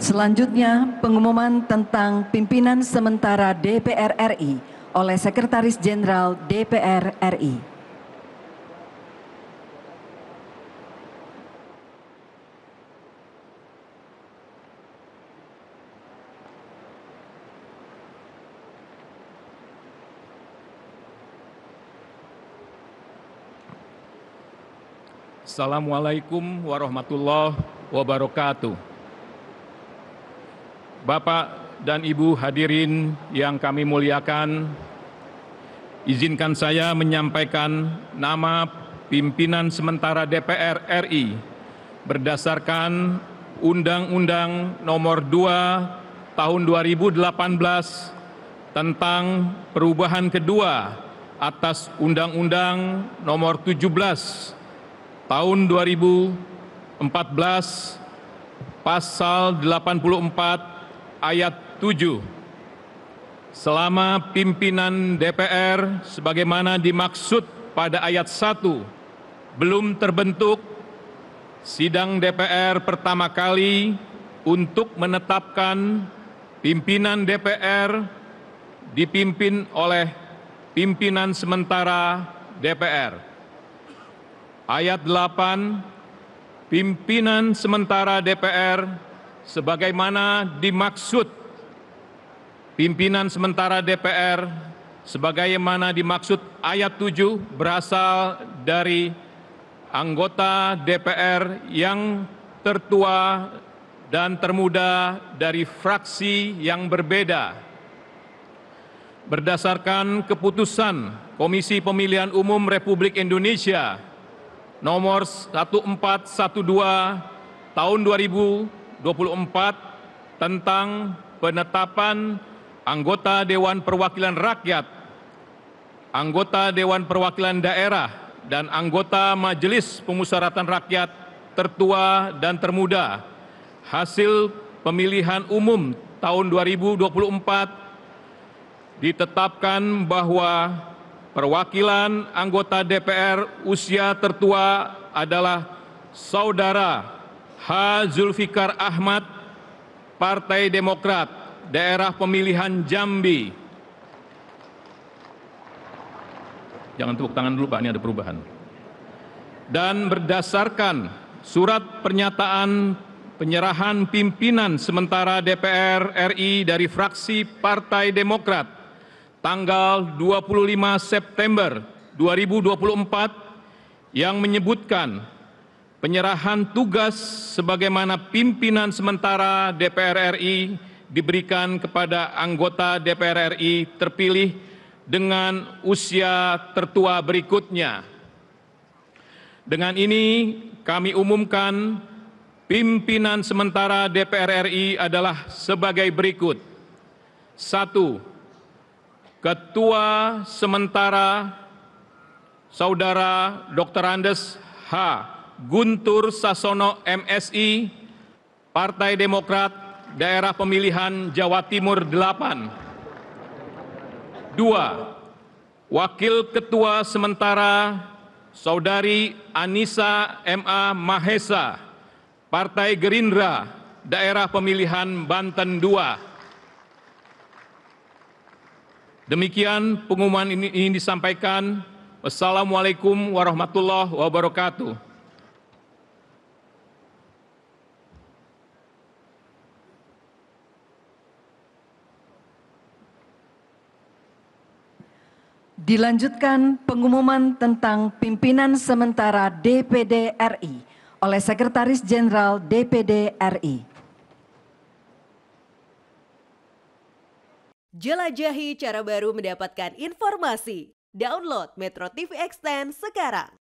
Selanjutnya, pengumuman tentang pimpinan sementara DPR RI oleh Sekretaris Jenderal DPR RI. Assalamualaikum warahmatullahi wabarakatuh. Bapak dan Ibu hadirin yang kami muliakan, izinkan saya menyampaikan nama pimpinan sementara DPR RI berdasarkan Undang-Undang Nomor 2 Tahun 2018 tentang perubahan kedua atas Undang-Undang Nomor 17 Tahun 2014 Pasal 84 ayat 7 selama pimpinan DPR sebagaimana dimaksud pada ayat 1 belum terbentuk sidang DPR pertama kali untuk menetapkan pimpinan DPR dipimpin oleh pimpinan sementara DPR. Ayat 8 pimpinan sementara DPR sebagaimana dimaksud pimpinan sementara DPR sebagaimana dimaksud ayat 7 berasal dari anggota DPR yang tertua dan termuda dari fraksi yang berbeda. Berdasarkan keputusan Komisi Pemilihan Umum Republik Indonesia nomor 1412 tahun 2000 24 tentang penetapan anggota Dewan Perwakilan Rakyat, anggota Dewan Perwakilan Daerah, dan anggota Majelis Pemusyaratan Rakyat tertua dan termuda. Hasil pemilihan umum tahun 2024 ditetapkan bahwa perwakilan anggota DPR usia tertua adalah saudara H. Zulfikar Ahmad, Partai Demokrat, Daerah Pemilihan Jambi. Jangan tepuk tangan dulu Pak, ini ada perubahan. Dan berdasarkan surat pernyataan penyerahan pimpinan sementara DPR RI dari fraksi Partai Demokrat tanggal 25 September 2024 yang menyebutkan penyerahan tugas sebagaimana pimpinan sementara DPR RI diberikan kepada anggota DPR RI terpilih dengan usia tertua berikutnya. Dengan ini kami umumkan pimpinan sementara DPR RI adalah sebagai berikut. Satu, Ketua Sementara Saudara Dr. Andes H. Guntur Sasono MSI, Partai Demokrat, Daerah Pemilihan Jawa Timur 8. 2. Wakil Ketua Sementara Saudari Anissa MA Mahesa, Partai Gerindra, Daerah Pemilihan Banten 2. Demikian pengumuman ini, ini disampaikan. Wassalamualaikum warahmatullahi wabarakatuh. Dilanjutkan pengumuman tentang pimpinan sementara DPD RI oleh Sekretaris Jenderal DPD RI. Jelajahi cara baru mendapatkan informasi. Download Metro TV Extend sekarang.